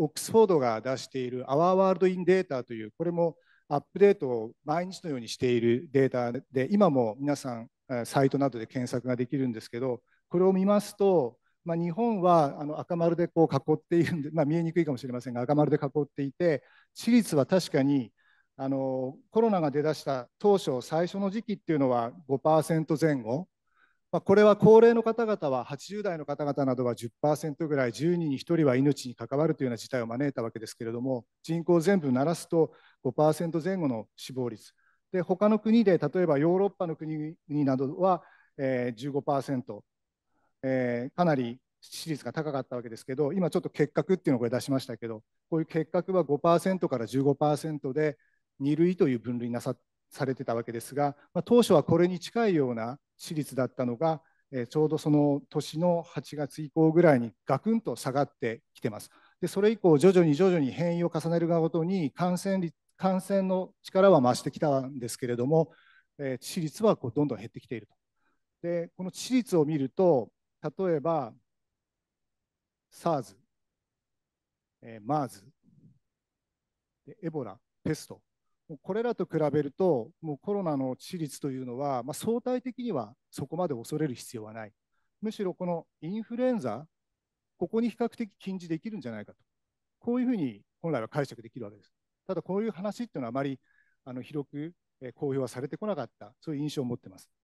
オックスフォードが出している Our World in Data というこれもアップデートを毎日のようにしているデータで今も皆さんサイトなどで検索ができるんですけどこれを見ますと、まあ、日本はあの赤丸でこう囲っているんで、まあ、見えにくいかもしれませんが赤丸で囲っていて私立は確かにあのコロナが出だした当初最初の時期っていうのは5%前後まあ、これは高齢の方々は80代の方々などは10%ぐらい10人に1人は命に関わるというような事態を招いたわけですけれども人口全部鳴らすと5%前後の死亡率で他の国で例えばヨーロッパの国などは、えー、15%、えー、かなり致死率が高かったわけですけど今ちょっと結核っていうのをこれ出しましたけどこういう結核は5%から15%で2類という分類なさされてたわけですが、まあ、当初はこれに近いような私立だったのが、えちょうどその年の8月以降ぐらいにガクンと下がってきてます。でそれ以降徐々に徐々に変異を重ねるがごとに感染率感染の力は増してきたんですけれども、え致死率はこうどんどん減ってきていると。でこの致死率を見ると例えば SARS、ー、MERS、エボラ、ペストもうこれらと比べると、もうコロナの致死率というのは、まあ、相対的にはそこまで恐れる必要はない、むしろこのインフルエンザ、ここに比較的禁じできるんじゃないかと、こういうふうに本来は解釈できるわけです。ただ、こういう話っていうのはあまりあの広く公表はされてこなかった、そういう印象を持ってます。